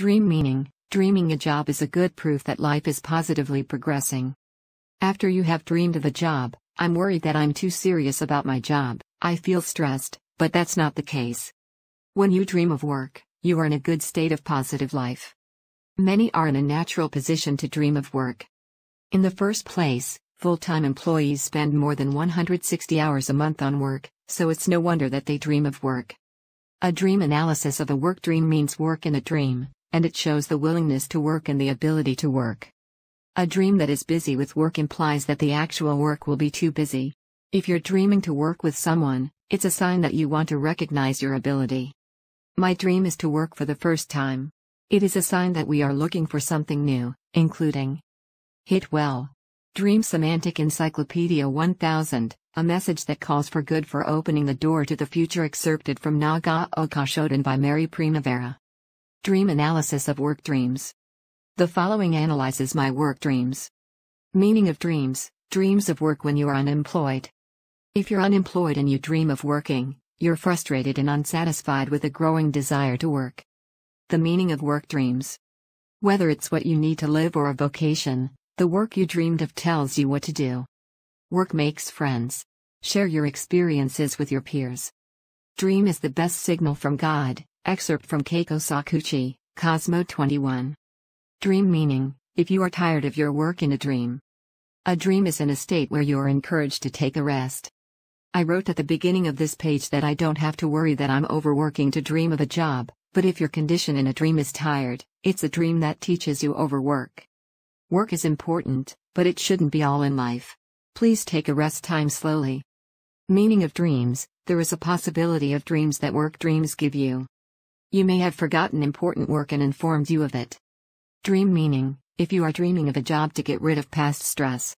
Dream meaning, dreaming a job is a good proof that life is positively progressing. After you have dreamed of a job, I'm worried that I'm too serious about my job, I feel stressed, but that's not the case. When you dream of work, you are in a good state of positive life. Many are in a natural position to dream of work. In the first place, full-time employees spend more than 160 hours a month on work, so it's no wonder that they dream of work. A dream analysis of a work dream means work in a dream, and it shows the willingness to work and the ability to work. A dream that is busy with work implies that the actual work will be too busy. If you're dreaming to work with someone, it's a sign that you want to recognize your ability. My dream is to work for the first time. It is a sign that we are looking for something new, including Hit Well. Dream Semantic Encyclopedia 1000, a message that calls for good for opening the door to the future excerpted from Naga Okashoden by Mary Primavera. Dream Analysis of Work Dreams. The following analyzes my work dreams. Meaning of dreams, dreams of work when you are unemployed. If you're unemployed and you dream of working, you're frustrated and unsatisfied with a growing desire to work. The meaning of work dreams. Whether it's what you need to live or a vocation, the work you dreamed of tells you what to do. Work makes friends. Share your experiences with your peers. Dream is the best signal from God, Excerpt from Keiko Sakuchi, Cosmo 21. Dream meaning, if you are tired of your work in a dream. A dream is in a state where you are encouraged to take a rest. I wrote at the beginning of this page that I don't have to worry that I'm overworking to dream of a job, but if your condition in a dream is tired, it's a dream that teaches you overwork. Work is important, but it shouldn't be all in life. Please take a rest time slowly. Meaning of dreams, there is a possibility of dreams that work dreams give you. You may have forgotten important work and informed you of it. Dream meaning, if you are dreaming of a job to get rid of past stress.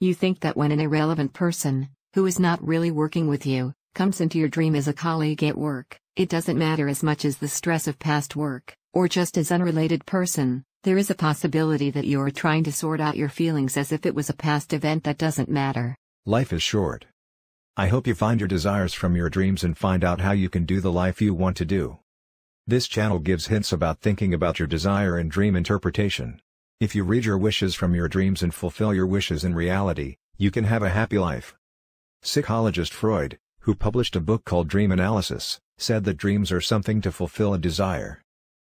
You think that when an irrelevant person, who is not really working with you, comes into your dream as a colleague at work, it doesn't matter as much as the stress of past work, or just as unrelated person, there is a possibility that you are trying to sort out your feelings as if it was a past event that doesn't matter. Life is short. I hope you find your desires from your dreams and find out how you can do the life you want to do. This channel gives hints about thinking about your desire and dream interpretation. If you read your wishes from your dreams and fulfill your wishes in reality, you can have a happy life. Psychologist Freud, who published a book called Dream Analysis, said that dreams are something to fulfill a desire.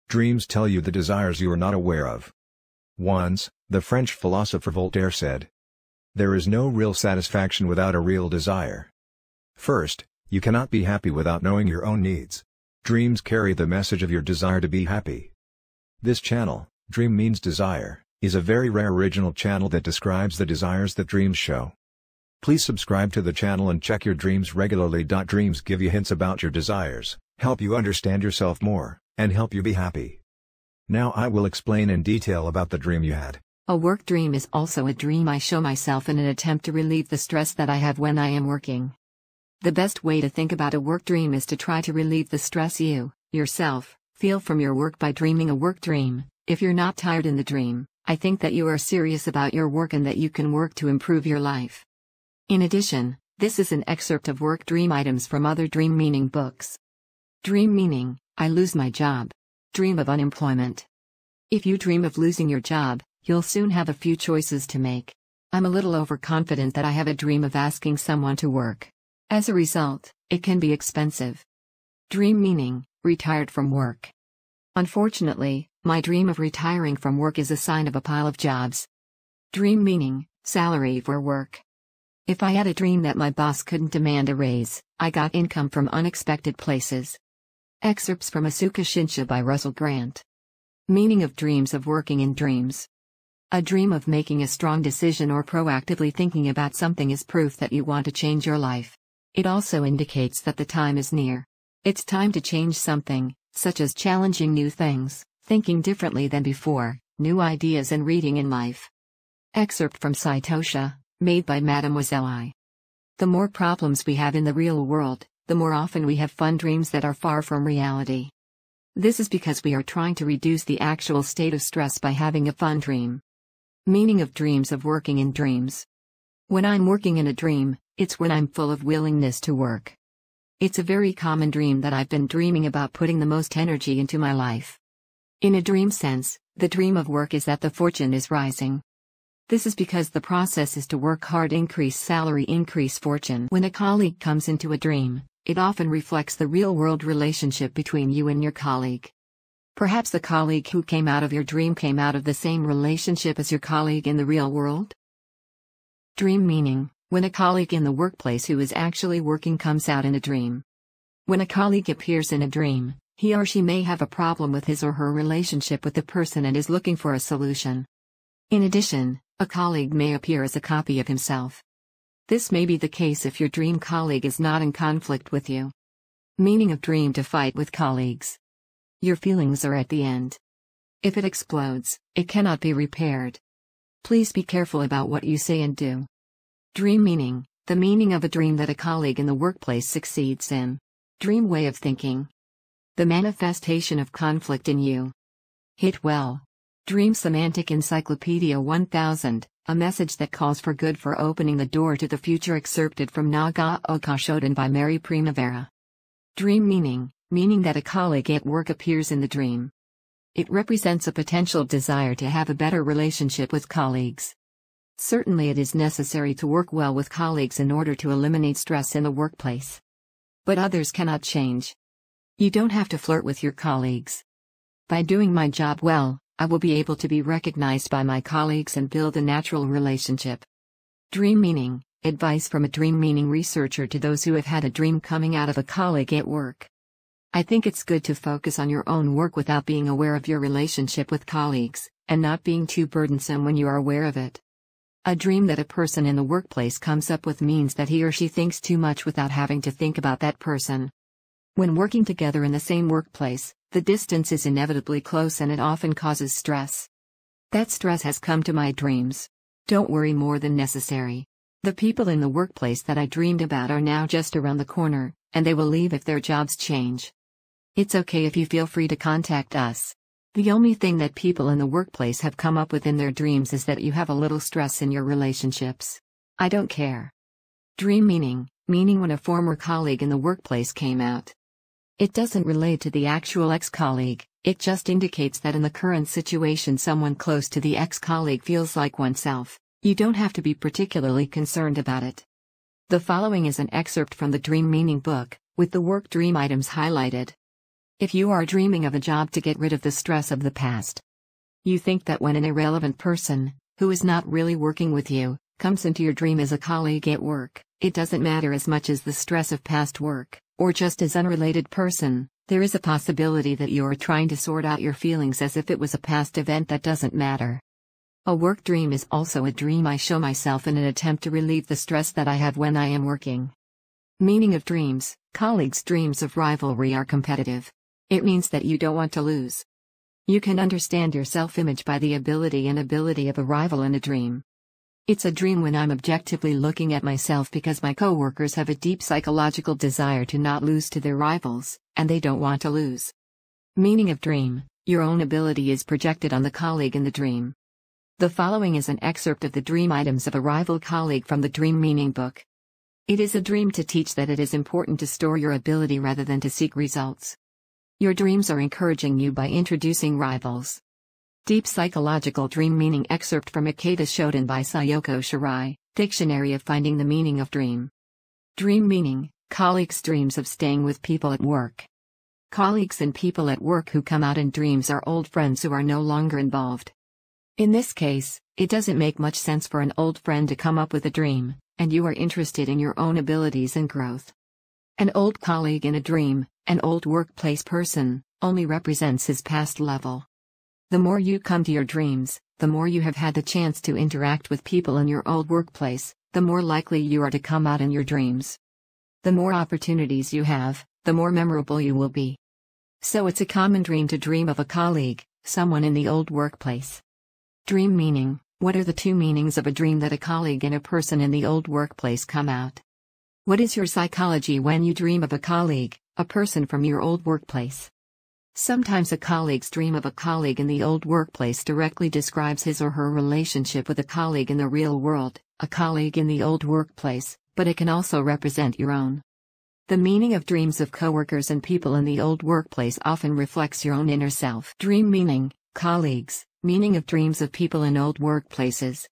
Dreams tell you the desires you are not aware of. Once, the French philosopher Voltaire said, There is no real satisfaction without a real desire. First, you cannot be happy without knowing your own needs. Dreams carry the message of your desire to be happy. This channel, Dream Means Desire, is a very rare original channel that describes the desires that dreams show. Please subscribe to the channel and check your dreams regularly. Dreams give you hints about your desires, help you understand yourself more, and help you be happy. Now I will explain in detail about the dream you had. A work dream is also a dream I show myself in an attempt to relieve the stress that I have when I am working. The best way to think about a work dream is to try to relieve the stress you, yourself, feel from your work by dreaming a work dream. If you're not tired in the dream, I think that you are serious about your work and that you can work to improve your life. In addition, this is an excerpt of work dream items from other dream meaning books. Dream meaning, I lose my job. Dream of unemployment. If you dream of losing your job, you'll soon have a few choices to make. I'm a little overconfident that I have a dream of asking someone to work. As a result, it can be expensive. Dream meaning, retired from work. Unfortunately, my dream of retiring from work is a sign of a pile of jobs. Dream meaning, salary for work. If I had a dream that my boss couldn't demand a raise, I got income from unexpected places. Excerpts from Asuka Shinsha by Russell Grant. Meaning of dreams of working in dreams. A dream of making a strong decision or proactively thinking about something is proof that you want to change your life. It also indicates that the time is near. It's time to change something, such as challenging new things, thinking differently than before, new ideas and reading in life. Excerpt from Saitosha, made by Mademoiselle I. The more problems we have in the real world, the more often we have fun dreams that are far from reality. This is because we are trying to reduce the actual state of stress by having a fun dream. Meaning of dreams of working in dreams. When I'm working in a dream, it's when I'm full of willingness to work. It's a very common dream that I've been dreaming about putting the most energy into my life. In a dream sense, the dream of work is that the fortune is rising. This is because the process is to work hard, increase salary, increase fortune. When a colleague comes into a dream, it often reflects the real world relationship between you and your colleague. Perhaps the colleague who came out of your dream came out of the same relationship as your colleague in the real world? Dream meaning, when a colleague in the workplace who is actually working comes out in a dream. When a colleague appears in a dream, he or she may have a problem with his or her relationship with the person and is looking for a solution. In addition, a colleague may appear as a copy of himself. This may be the case if your dream colleague is not in conflict with you. Meaning of dream to fight with colleagues. Your feelings are at the end. If it explodes, it cannot be repaired. Please be careful about what you say and do. Dream meaning, the meaning of a dream that a colleague in the workplace succeeds in. Dream way of thinking. The manifestation of conflict in you. Hit well. Dream Semantic Encyclopedia 1000, a message that calls for good for opening the door to the future excerpted from Naga Okashoden by Mary Primavera. Dream meaning, meaning that a colleague at work appears in the dream. It represents a potential desire to have a better relationship with colleagues. Certainly, it is necessary to work well with colleagues in order to eliminate stress in the workplace. But others cannot change. You don't have to flirt with your colleagues. By doing my job well, I will be able to be recognized by my colleagues and build a natural relationship. Dream Meaning Advice from a dream meaning researcher to those who have had a dream coming out of a colleague at work. I think it's good to focus on your own work without being aware of your relationship with colleagues, and not being too burdensome when you are aware of it. A dream that a person in the workplace comes up with means that he or she thinks too much without having to think about that person. When working together in the same workplace, the distance is inevitably close and it often causes stress. That stress has come to my dreams. Don't worry more than necessary. The people in the workplace that I dreamed about are now just around the corner, and they will leave if their jobs change. It's okay if you feel free to contact us. The only thing that people in the workplace have come up with in their dreams is that you have a little stress in your relationships. I don't care. Dream meaning, meaning when a former colleague in the workplace came out. It doesn't relate to the actual ex colleague, it just indicates that in the current situation, someone close to the ex colleague feels like oneself. You don't have to be particularly concerned about it. The following is an excerpt from the Dream Meaning book, with the work dream items highlighted. If you are dreaming of a job to get rid of the stress of the past, you think that when an irrelevant person, who is not really working with you, comes into your dream as a colleague at work, it doesn't matter as much as the stress of past work, or just as unrelated person, there is a possibility that you are trying to sort out your feelings as if it was a past event that doesn't matter. A work dream is also a dream I show myself in an attempt to relieve the stress that I have when I am working. Meaning of dreams Colleagues' dreams of rivalry are competitive, it means that you don't want to lose. You can understand your self-image by the ability and ability of a rival in a dream. It's a dream when I'm objectively looking at myself because my coworkers have a deep psychological desire to not lose to their rivals, and they don't want to lose. Meaning of dream, your own ability is projected on the colleague in the dream. The following is an excerpt of the dream items of a rival colleague from the Dream Meaning book. It is a dream to teach that it is important to store your ability rather than to seek results. Your dreams are encouraging you by introducing rivals. Deep Psychological Dream Meaning Excerpt from Ikeda Shoden by Sayoko Shirai, Dictionary of Finding the Meaning of Dream. Dream Meaning Colleagues' dreams of staying with people at work. Colleagues and people at work who come out in dreams are old friends who are no longer involved. In this case, it doesn't make much sense for an old friend to come up with a dream, and you are interested in your own abilities and growth. An old colleague in a dream, an old workplace person, only represents his past level. The more you come to your dreams, the more you have had the chance to interact with people in your old workplace, the more likely you are to come out in your dreams. The more opportunities you have, the more memorable you will be. So it's a common dream to dream of a colleague, someone in the old workplace. Dream meaning What are the two meanings of a dream that a colleague and a person in the old workplace come out? What is your psychology when you dream of a colleague, a person from your old workplace? Sometimes a colleague's dream of a colleague in the old workplace directly describes his or her relationship with a colleague in the real world, a colleague in the old workplace, but it can also represent your own. The meaning of dreams of coworkers and people in the old workplace often reflects your own inner self. Dream meaning, colleagues, meaning of dreams of people in old workplaces.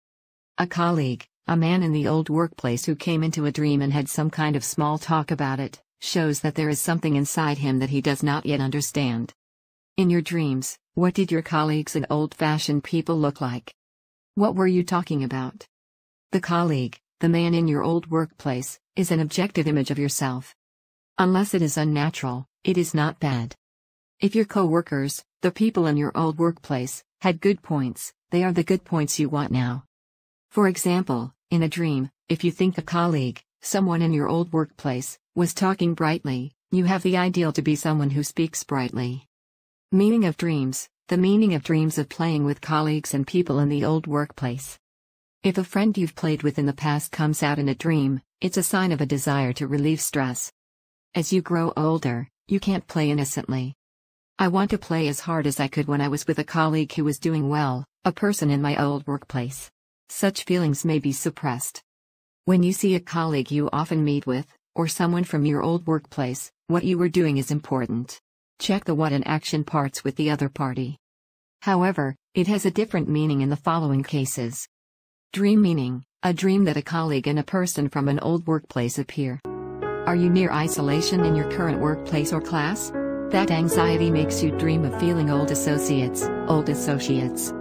A colleague, a man in the old workplace who came into a dream and had some kind of small talk about it shows that there is something inside him that he does not yet understand. In your dreams, what did your colleagues and old fashioned people look like? What were you talking about? The colleague, the man in your old workplace, is an objective image of yourself. Unless it is unnatural, it is not bad. If your coworkers, the people in your old workplace, had good points, they are the good points you want now. For example, in a dream, if you think a colleague, someone in your old workplace, was talking brightly, you have the ideal to be someone who speaks brightly. Meaning of dreams The meaning of dreams of playing with colleagues and people in the old workplace. If a friend you've played with in the past comes out in a dream, it's a sign of a desire to relieve stress. As you grow older, you can't play innocently. I want to play as hard as I could when I was with a colleague who was doing well, a person in my old workplace. Such feelings may be suppressed. When you see a colleague you often meet with, or someone from your old workplace, what you were doing is important. Check the what and action parts with the other party. However, it has a different meaning in the following cases. Dream meaning, a dream that a colleague and a person from an old workplace appear. Are you near isolation in your current workplace or class? That anxiety makes you dream of feeling old associates, old associates.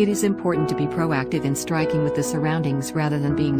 It is important to be proactive in striking with the surroundings rather than being